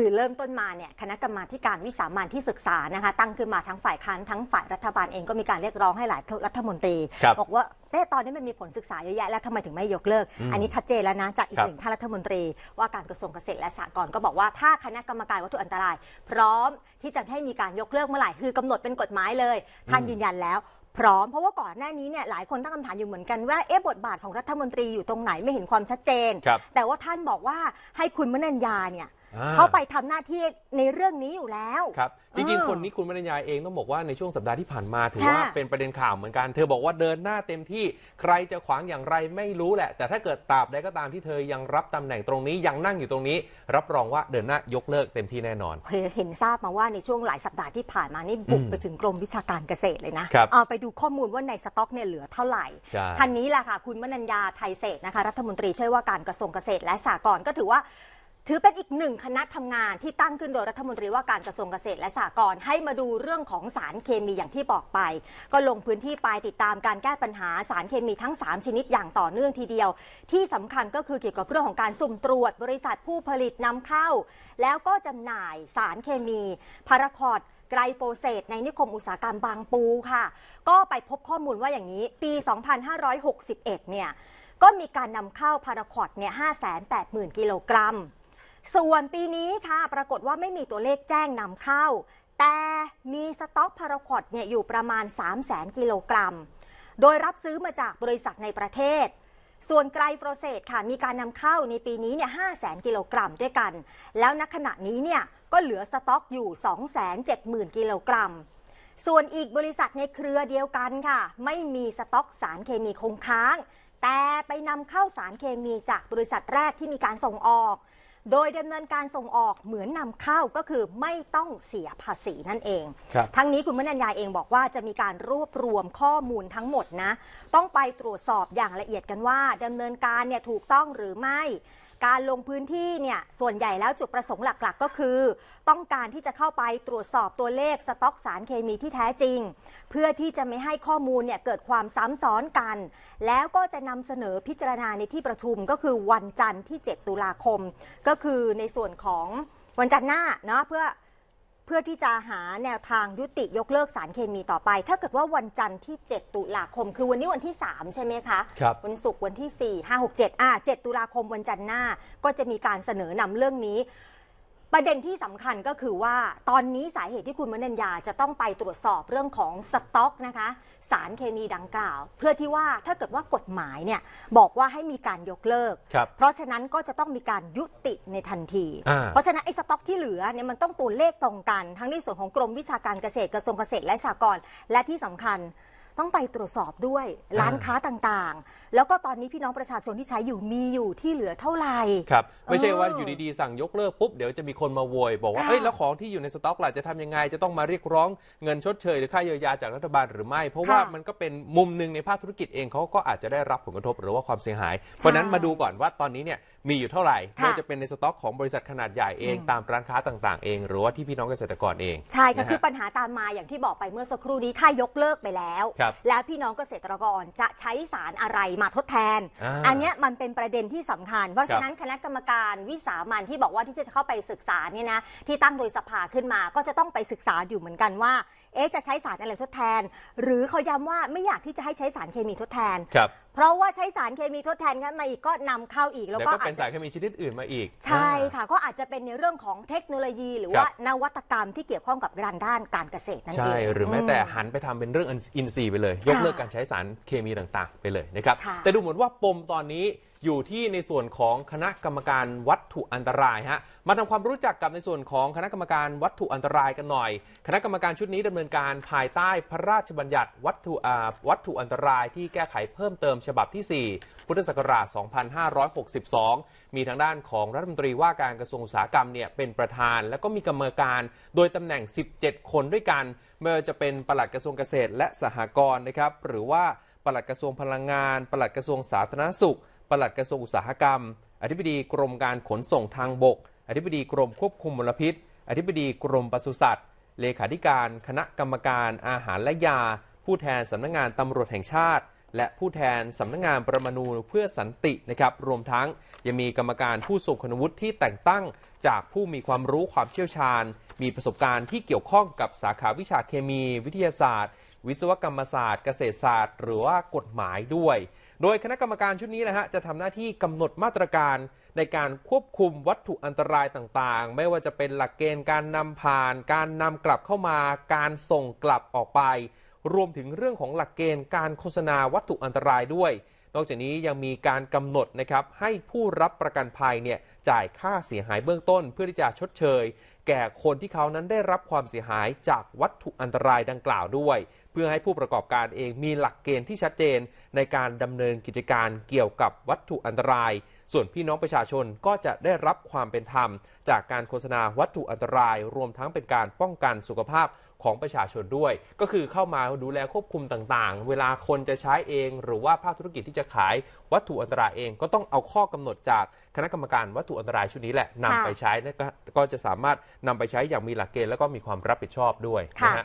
ือเริ่มต้นมาเนี่ยคณะกรรมาการวิสามันที่ศึกษานะคะตั้งขึ้นมาทั้งฝ่ายค้านทั้งฝ่ายรัฐบาลเอง ก็มีการเรียกร้องให้หลายรัฐมนตรี บอกว่าแต่ตอนนี้มันมีผลศึกษาเยอะแยะแล้วทำไมถึงไม่ยกเลิก อันนี้ชัดเจนแล้วนะ จากอีกหนึ่งท่านรัฐมนตรี ว่าการกระทรวงเกษตรและสหกรณ์ก็บอกว่าถ้าคณะกรรมการวัตถุอันตรายพร้อมที่จะให้มีการยกเลิกเมื่อไหร่คือกำหนดเป็นกฎหมายเลย ท่านยืนยันแล้ว พร้อมเพราะว่าก่อนหน้านี้เนี่ยหลายคนตั้งคำถามอยู่เหมือนกันว่าเอ๊ะบทบาทของรัฐมนตรีอยู่ตรงไหนไม่เห็นความชัดเจน แต่ว่าท่านบอกว่าให้คุณมนัญญาเนี่ยเขาไปทำหน้าที่ในเรื่องนี้อยู่แล้วครับ จริงๆ คนนี้คุณณรรยาเองต้องบอกว่าในช่วงสัปดาห์ที่ผ่านมาถือว่าเป็นประเด็นข่าวเหมือนกันเธอบอกว่าเดินหน้าเต็มที่ ใครจะขวางอย่างไรไม่รู้แหละ แต่ถ้าเกิดตราบใดก็ตามที่เธอยังรับตำแหน่งตรงนี้ยังนั่งอยู่ตรงนี้ รับรองว่าเดินหน้ายกเลิกเต็มที่แน่นอนเห็นทราบมาว่าในช่วงหลายสัปดาห์ที่ผ่านมานี่บุกไปถึงกรมวิชาการเกษตรเลยนะเอาไปดูข้อมูลว่าในสต็อกเนี่ยเหลือเท่าไหร่ท่านนี้แหละค่ะ คุณมณัญญาไทยเศษนะคะรัฐมนตรีช่วยว่าการกระทรวงเกษตรและสหกรณ์ก็ถือว่าถือเป็นอีกหนึ่งคณะทำงานที่ตั้งขึ้นโดยรัฐมนตรีว่าการกระทรวงเกษตรและสหกรณ์ให้มาดูเรื่องของสารเคมีอย่างที่บอกไป ก็ลงพื้นที่ไปติดตามการแก้ปัญหาสารเคมีทั้ง 3 ชนิดอย่างต่อเนื่องทีเดียว ที่สำคัญก็คือเกี่ยวกับเรื่องของการสุ่มตรวจบริษัทผู้ผลิตนำเข้า แล้วก็จำหน่ายสารเคมี พาราคอดไกลโฟเซตในนิคมอุตสาหกรรมบางปูค่ะ ก็ไปพบข้อมูลว่าอย่างนี้ ปี 2561 เนี่ยก็มีการนำเข้าพาราคอดเนี่ย 580,000 กิโลกรัมส่วนปีนี้ค่ะปรากฏว่าไม่มีตัวเลขแจ้งนำเข้า แต่มีสต็อกพาราควอดเนี่ยอยู่ประมาณ 3 0 0 0 0 0กิโลกรัม โดยรับซื้อมาจากบริษัทในประเทศ ส่วนไกลโปรเซสค่ะมีการนำเข้าในปีนี้เนี่ย5 0 0 0 0กิโลกรัมด้วยกัน แล้วณขณะนี้เนี่ยก็เหลือสต็อกอยู่ 270,000กิโลกรัมส่วนอีกบริษัทในเครือเดียวกันค่ะ ไม่มีสต็อกสารเคมีคงค้าง แต่ไปนำเข้าสารเคมีจากบริษัทแรกที่มีการส่งออกโดยดำเนินการส่งออกเหมือนนำเข้าก็คือไม่ต้องเสียภาษีนั่นเอง ทั้งนี้คุณมนัญญาเองบอกว่าจะมีการรวบรวมข้อมูลทั้งหมดนะ ต้องไปตรวจสอบอย่างละเอียดกันว่าดำเนินการเนี่ยถูกต้องหรือไม่ การลงพื้นที่เนี่ย ส่วนใหญ่แล้วจุดประสงค์หลักๆ ก็คือต้องการที่จะเข้าไปตรวจสอบตัวเลขสต็อกสารเคมีที่แท้จริง เพื่อที่จะไม่ให้ข้อมูลเนี่ยเกิดความซ้ำซ้อนกัน แล้วก็จะนำเสนอพิจารณาในที่ประชุมก็คือวันจันทร์ที่ 7 ตุลาคม ก็คือในส่วนของวันจันทร์หน้าเนาะเพื่อเพื่อที่จะหาแนวทางยุติยกเลิกสารเคมีต่อไป ถ้าเกิดว่าวันจันทร์ที่ 7 ตุลาคม คือวันนี้วันที่ 3 ใช่ไหมคะครับวันศุกร์วันที่ 4 5 6 7 อ่า 7 ตุลาคมวันจันทร์หน้าก็จะมีการเสนอนำเรื่องนี้ประเด็นที่สำคัญก็คือว่าตอนนี้สาเหตุที่คุณมนัญญาจะต้องไปตรวจสอบเรื่องของสต็อกนะคะสารเคมีดังกล่าว เพื่อที่ว่าถ้าเกิดว่ากฎหมายเนี่ยบอกว่าให้มีการยกเลิก เพราะฉะนั้นก็จะต้องมีการยุติในทันที เพราะฉะนั้นไอ้สต็อกที่เหลือเนี่ยมันต้องตัวเลขตรงกันทั้งในส่วนของกรมวิชาการเกษตรกระทรวงเกษตรและสหกรณ์และที่สำคัญต้องไปตรวจสอบด้วยร้านค้าต่างๆ แล้วก็ตอนนี้พี่น้องประชาชนที่ใช้อยู่มีอยู่ที่เหลือเท่าไหร่ครับไม่ใช่ว่าอยู่ดีๆสั่งยกเลิกปุ๊บเดี๋ยวจะมีคนมาโวย บอกว่า เอ้ยแล้วของที่อยู่ในสต็อกล่ะจะทำยังไง จะต้องมาเรียกร้องเงินชดเชยหรือค่าเยียวยาจากรัฐบาลหรือไม่ เพราะว่ามันก็เป็นมุมหนึ่งในภาคธุรกิจเองเขาก็อาจจะได้รับผลกระทบหรือว่าความเสียหาย เพราะนั้นมาดูก่อนว่าตอนนี้เนี่ยมีอยู่เท่าไหร่ไม่ว่าจะเป็นในสต็อกของบริษัทขนาดใหญ่เองตามร้านค้าต่าง ๆเอง หรือว่าที่พี่น้องเกษตรกรเองใช่ค่ะคือปัญหาตามมาอย่างที่บอกไปเมื่อสักครู่นี้ถ้ายกเลิกไปแล้วรแล้วพี่น้องเกษตรกรจะใช้สารอะไรมาทดแทนออันนี้มันเป็นประเด็นที่สำคัญ เพราะฉะนั้นคณะกรรมการวิสามันที่บอกว่าที่จะเข้าไปศึกษาเนี่ยนะที่ตั้งโดยสภาขึ้นมาก็จะต้องไปศึกษาอยู่เหมือนกันว่า เอ๊ะจะใช้สารอะไรทดแทน หรือเขาย้ำว่าไม่อยากที่จะให้ใช้สารเคมีทดแทนเพราะว่าใช้สารเคมีทดแทนกันมาอีกก็นำเข้าอีก แล้ววก็เป็นสารเคมีชนิดอื่นมาอีก ใช่ค่ะก็อาจจะเป็นในเรื่องของเทคโนโลยีหรือว่านวัตกรรมที่เกี่ยวข้องกับด้านด้านการเกษตรนั่นเองใช่หรือแม้แต่หันไปทำเป็นเรื่องอินทรีย์ไปเลย ยกเลิกการใช้สารเคมีต่างๆ ไปเลยนะครับแต่ดูเหมือนว่าปมตอนนี้อยู่ที่ในส่วนของคณะกรรมการวัตถุอันตรายฮะมาทำความรู้จักกับในส่วนของคณะกรรมการวัตถุอันตรายกันหน่อย คณะกรรมการชุดนี้ดำเนินการภายใต้พระราชบัญญัติ วัตถุอวัตถุอันตรายที่แก้ไขเพิ่มเติมฉบับที่4พุทธศักราช 2562 มีทางด้านของรัฐมนตรีว่าการกระทรวงอุตสาหกรรมเนี่ยเป็นประธานแล้วก็มีกรรมการโดยตำแหน่ง 17 คนด้วยกันไม่ว่าจะเป็นปลัดกระทรวงเกษตรและสหกรณ์นะครับหรือว่าปลัดกระทรวงพลังงาน ปลัดกระทรวงสาธารณสุข ปลัดกระทรวงอุตสาหกรรมอธิบดีกรมการขนส่งทางบก อธิบดีกรมควบคุมมลพิษอธิบดีกรมปศุสัตว์ เลขาธิการคณะกรรมการ อาหารและยา ผู้แทนสำนักงงานตำรวจแห่งชาติและผู้แทนสำนักงงานประมาณูเพื่อสันตินะครับ รวมทั้งยังมีกรรมการผู้ทรงคุณวุฒิที่แต่งตั้งจากผู้มีความรู้ความเชี่ยวชาญ มีประสบการณ์ที่เกี่ยวข้องกับสาขาวิชาเคมี วิทยาศาสตร์ วิศวกรรมศาสตร์ เกษตรศาสตร์ หรือว่ากฎหมายด้วย โดยคณะกรรมการชุดนี้นะฮะจะทำหน้าที่กำหนดมาตรการ ในการควบคุมวัตถุอันตรายต่างๆ ไม่ว่าจะเป็นหลักเกณฑ์การนำผ่าน การนำกลับเข้ามา การส่งกลับออกไปรวมถึงเรื่องของหลักเกณฑ์การโฆษณาวัตถุอันตรายด้วย นอกจากนี้ยังมีการกำหนดนะครับให้ผู้รับประกันภัยเนี่ยจ่ายค่าเสียหายเบื้องต้น เพื่อที่จะชดเชยแก่คนที่เขานั้นได้รับความเสียหายจากวัตถุอันตรายดังกล่าวด้วย เพื่อให้ผู้ประกอบการเองมีหลักเกณฑ์ที่ชัดเจนในการดำเนินกิจการเกี่ยวกับวัตถุอันตราย ส่วนพี่น้องประชาชนก็จะได้รับความเป็นธรรมจากการโฆษณาวัตถุอันตราย รวมทั้งเป็นการป้องกันสุขภาพของประชาชนด้วย ก็คือเข้ามาดูแลควบคุมต่าง ๆ เวลาคนจะใช้เองหรือว่าภาคธุรกิจที่จะขาย วัตถุอันตรายเองก็ต้องเอาข้อกำหนดจากคณะกรรมการวัตถุอันตรายชุดนี้แหละนำไปใช้ก็จะสามารถนำไปใช้อย่างมีหลักเกณฑ์แล้วก็มีความรับผิดชอบด้วยนะฮะ